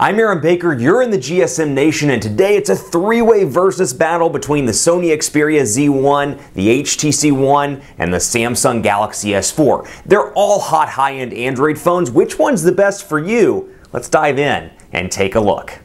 I'm Aaron Baker, you're in the GSM Nation, and today it's a three way versus battle between the Sony Xperia Z1, the HTC One, and the Samsung Galaxy S4. They're all hot high end Android phones. Which one's the best for you? Let's dive in and take a look.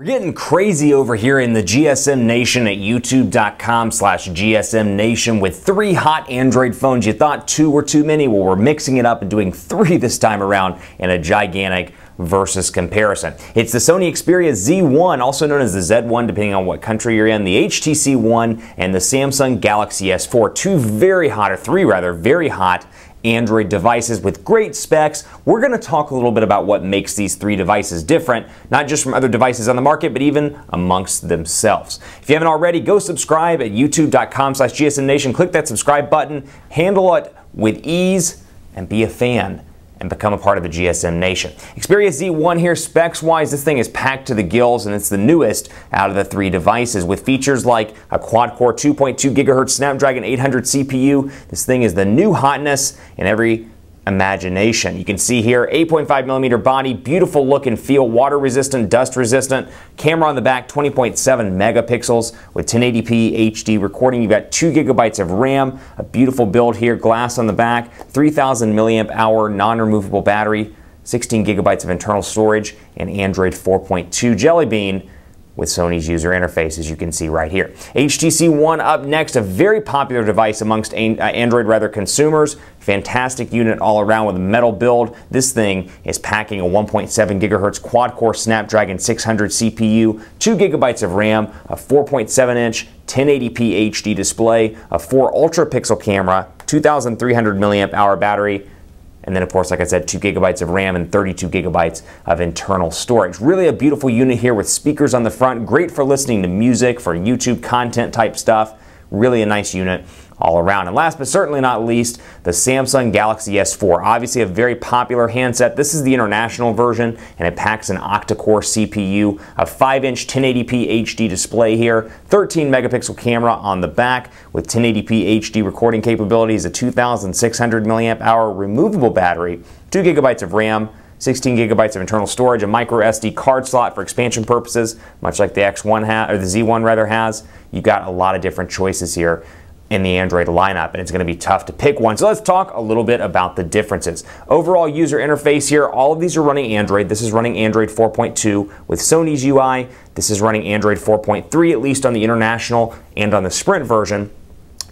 We're getting crazy over here in the GSM Nation at youtube.com slash GSM Nation with three hot Android phones. You thought two were too many. Well, we're mixing it up and doing three this time around in a gigantic versus comparison. It's the Sony Xperia Z1, also known as the Z1, depending on what country you're in, the HTC One, and the Samsung Galaxy S4. Two very hot, or three rather, very hot Android devices with great specs, we're going to talk a little bit about what makes these three devices different, not just from other devices on the market, but even amongst themselves. If you haven't already, go subscribe at youtube.com slash gsmnation. Click that subscribe button, handle it with ease, and be a fan and become a part of the GSM nation. Xperia Z1 here, specs wise, this thing is packed to the gills and it's the newest out of the three devices with features like a quad core 2.2 gigahertz Snapdragon 800 CPU. This thing is the new hotness in every imagination. You can see here 8.5 millimeter body, beautiful look and feel, water resistant, dust resistant. Camera on the back, 20.7 megapixels with 1080p HD recording. You've got two gigabytes of RAM, a beautiful build here, glass on the back, 3000 milliamp hour non-removable battery, 16 gigabytes of internal storage, and Android 4.2 Jelly Bean with Sony's user interface, as you can see right here. HTC One up next, a very popular device amongst uh, Android rather consumers. Fantastic unit all around with a metal build. This thing is packing a 1.7 gigahertz quad-core Snapdragon 600 CPU, 2 gigabytes of RAM, a 4.7-inch 1080p HD display, a 4 ultra-pixel camera, 2,300 milliamp hour battery, and then, of course, like I said, 2 gigabytes of RAM and 32 gigabytes of internal storage. Really a beautiful unit here with speakers on the front. Great for listening to music, for YouTube content type stuff. Really a nice unit all around. And last but certainly not least, the Samsung Galaxy S4. Obviously a very popular handset. This is the international version and it packs an octa-core CPU, a 5-inch 1080p HD display here, 13 megapixel camera on the back with 1080p HD recording capabilities, a 2600 milliamp hour removable battery, 2 gigabytes of RAM, 16 gigabytes of internal storage, a micro SD card slot for expansion purposes, much like the X1 ha- or the Z1 rather has. You've got a lot of different choices here in the Android lineup, and it's going to be tough to pick one. So let's talk a little bit about the differences. Overall user interface here, all of these are running Android. This is running Android 4.2 with Sony's UI. This is running Android 4.3, at least on the international and on the Sprint version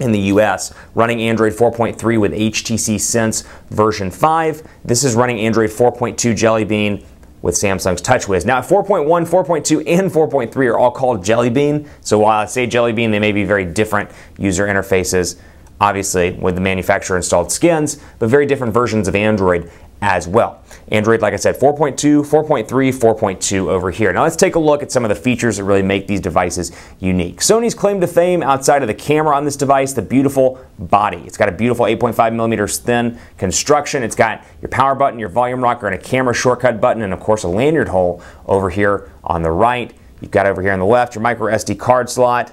in the US, running Android 4.3 with HTC Sense version 5. This is running Android 4.2 Jelly Bean with Samsung's TouchWiz. Now, 4.1, 4.2, and 4.3 are all called Jelly Bean. So while I say Jelly Bean, they may be very different user interfaces, obviously, with the manufacturer installed skins, but very different versions of Android as well. Android, like I said, 4.2, 4.3, 4.2 over here. Now let's take a look at some of the features that really make these devices unique. Sony's claim to fame outside of the camera on this device, the beautiful body. It's got a beautiful 8.5 millimeters thin construction. It's got your power button, your volume rocker, and a camera shortcut button, and of course a lanyard hole over here on the right. You've got over here on the left your micro SD card slot,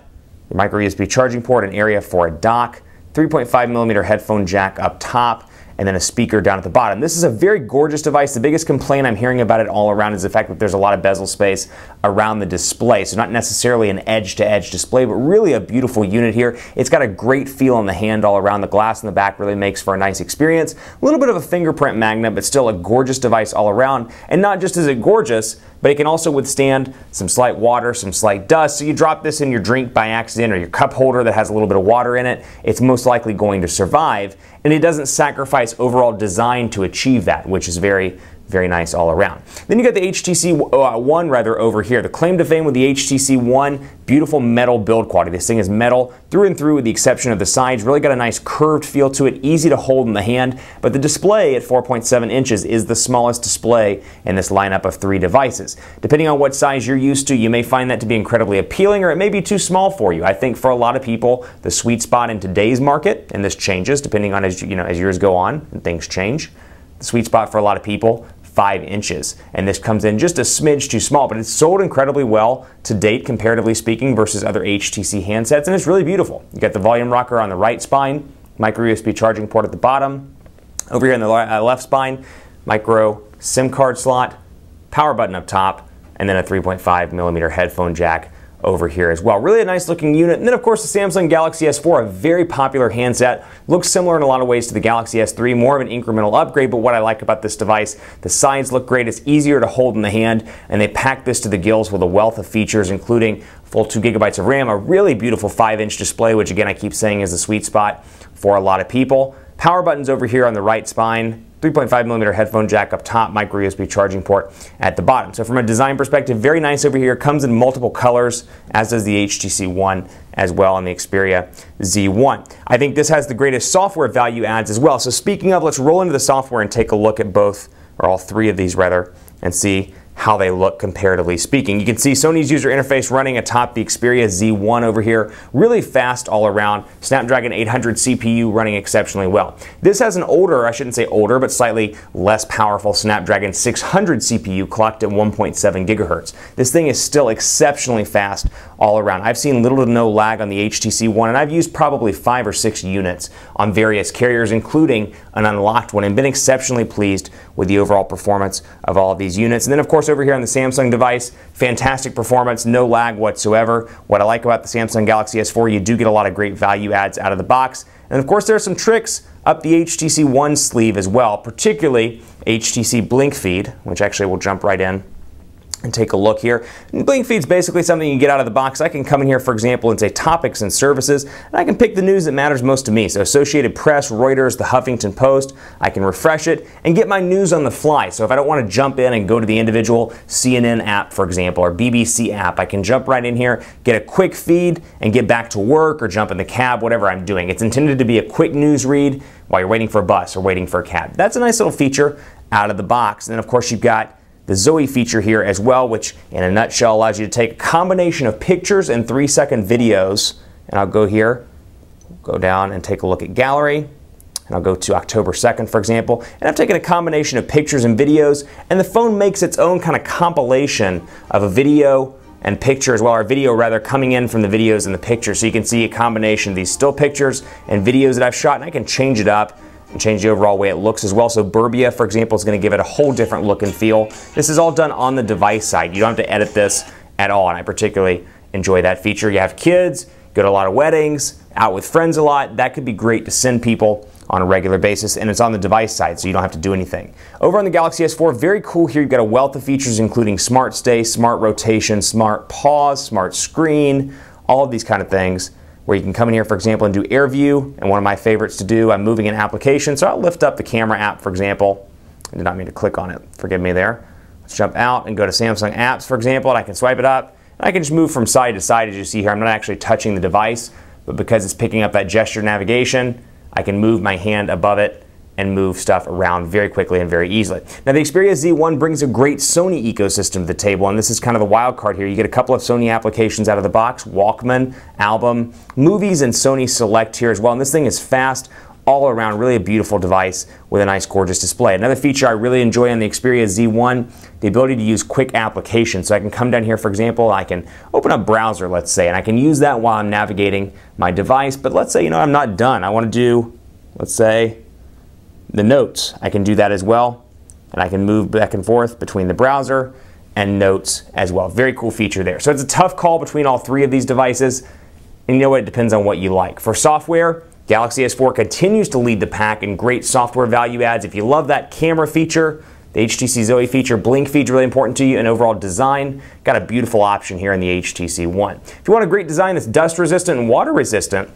your micro USB charging port, an area for a dock, 3.5 millimeter headphone jack up top, and then a speaker down at the bottom. This is a very gorgeous device. The biggest complaint I'm hearing about it all around is the fact that there's a lot of bezel space around the display. So not necessarily an edge-to-edge -edge display, but really a beautiful unit here. It's got a great feel on the hand all around. The glass in the back really makes for a nice experience. A little bit of a fingerprint magnet, but still a gorgeous device all around. And not just is it gorgeous, but it can also withstand some slight water, some slight dust. So you drop this in your drink by accident or your cup holder that has a little bit of water in it, it's most likely going to survive. And it doesn't sacrifice device overall designed to achieve that, which is very very nice all around. Then you got the HTC uh, One rather over here. The claim to fame with the HTC One, beautiful metal build quality. This thing is metal through and through with the exception of the sides. Really got a nice curved feel to it, easy to hold in the hand, but the display at 4.7 inches is the smallest display in this lineup of three devices. Depending on what size you're used to, you may find that to be incredibly appealing or it may be too small for you. I think for a lot of people, the sweet spot in today's market, and this changes depending on as you know as years go on and things change, the sweet spot for a lot of people five inches. And this comes in just a smidge too small, but it's sold incredibly well to date, comparatively speaking, versus other HTC handsets, and it's really beautiful. You got the volume rocker on the right spine, micro USB charging port at the bottom. Over here on the uh, left spine, micro SIM card slot, power button up top, and then a 3.5 millimeter headphone jack over here as well. Really a nice looking unit. And then of course the Samsung Galaxy S4, a very popular handset. Looks similar in a lot of ways to the Galaxy S3, more of an incremental upgrade, but what I like about this device, the sides look great, it's easier to hold in the hand, and they pack this to the gills with a wealth of features, including full two gigabytes of RAM, a really beautiful five inch display, which again I keep saying is a sweet spot for a lot of people. Power buttons over here on the right spine, 3.5 millimeter headphone jack up top, micro USB charging port at the bottom. So from a design perspective, very nice over here. Comes in multiple colors, as does the HTC One as well on the Xperia Z1. I think this has the greatest software value adds as well. So speaking of, let's roll into the software and take a look at both, or all three of these rather, and see how they look comparatively speaking. You can see Sony's user interface running atop the Xperia Z1 over here, really fast all around, Snapdragon 800 CPU running exceptionally well. This has an older, I shouldn't say older, but slightly less powerful Snapdragon 600 CPU clocked at 1.7 gigahertz. This thing is still exceptionally fast all around. I've seen little to no lag on the HTC One and I've used probably five or six units on various carriers, including an unlocked one and been exceptionally pleased with the overall performance of all of these units. And then of course, course, over here on the Samsung device, fantastic performance, no lag whatsoever. What I like about the Samsung Galaxy S4, you do get a lot of great value adds out of the box. And of course, there are some tricks up the HTC One sleeve as well, particularly HTC Blink Feed, which actually will jump right in and take a look here. Blink is basically something you get out of the box. I can come in here, for example, and say topics and services, and I can pick the news that matters most to me. So Associated Press, Reuters, The Huffington Post. I can refresh it and get my news on the fly. So if I don't want to jump in and go to the individual CNN app, for example, or BBC app, I can jump right in here, get a quick feed, and get back to work or jump in the cab, whatever I'm doing. It's intended to be a quick news read while you're waiting for a bus or waiting for a cab. That's a nice little feature out of the box. And then, of course, you've got the Zoe feature here as well, which in a nutshell allows you to take a combination of pictures and three second videos. And I'll go here, go down and take a look at gallery. And I'll go to October 2nd, for example. And I've taken a combination of pictures and videos, and the phone makes its own kind of compilation of a video and picture as well, or video rather, coming in from the videos and the pictures. So you can see a combination of these still pictures and videos that I've shot, and I can change it up change the overall way it looks as well. So Burbia, for example, is going to give it a whole different look and feel. This is all done on the device side. You don't have to edit this at all, and I particularly enjoy that feature. You have kids, go to a lot of weddings, out with friends a lot. That could be great to send people on a regular basis, and it's on the device side, so you don't have to do anything. Over on the Galaxy S4, very cool here. You've got a wealth of features, including smart stay, smart rotation, smart pause, smart screen, all of these kind of things where you can come in here, for example, and do air view. And one of my favorites to do, I'm moving an application. So I'll lift up the camera app, for example. I did not mean to click on it. Forgive me there. Let's jump out and go to Samsung apps, for example, and I can swipe it up. And I can just move from side to side, as you see here. I'm not actually touching the device, but because it's picking up that gesture navigation, I can move my hand above it and move stuff around very quickly and very easily. Now, the Xperia Z1 brings a great Sony ecosystem to the table, and this is kind of the wild card here. You get a couple of Sony applications out of the box Walkman, album, movies, and Sony Select here as well. And this thing is fast, all around, really a beautiful device with a nice, gorgeous display. Another feature I really enjoy on the Xperia Z1, the ability to use quick applications. So I can come down here, for example, I can open a browser, let's say, and I can use that while I'm navigating my device. But let's say, you know, I'm not done. I want to do, let's say, the notes. I can do that as well, and I can move back and forth between the browser and notes as well. Very cool feature there. So it's a tough call between all three of these devices, and you know what, it depends on what you like. For software, Galaxy S4 continues to lead the pack in great software value adds. If you love that camera feature, the HTC Zoe feature, Blink feature, really important to you, and overall design. Got a beautiful option here in the HTC One. If you want a great design that's dust resistant and water resistant,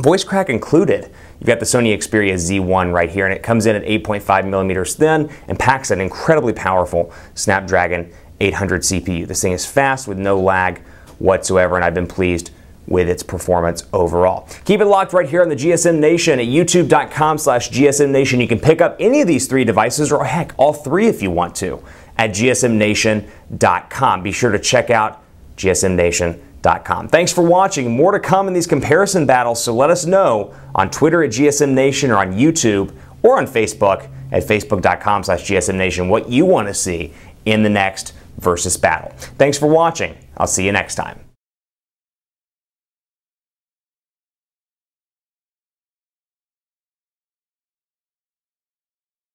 voice crack included. You've got the Sony Xperia Z1 right here, and it comes in at 8.5 millimeters thin and packs an incredibly powerful Snapdragon 800 CPU. This thing is fast with no lag whatsoever, and I've been pleased with its performance overall. Keep it locked right here on the GSM Nation at youtube.com slash gsmnation. You can pick up any of these three devices, or heck, all three if you want to, at gsmnation.com. Be sure to check out GSM Nation Thanks for watching. More to come in these comparison battles, so let us know on Twitter at GSM Nation or on YouTube or on Facebook at facebook.com slash GSM Nation what you want to see in the next versus battle. Thanks for watching. I'll see you next time.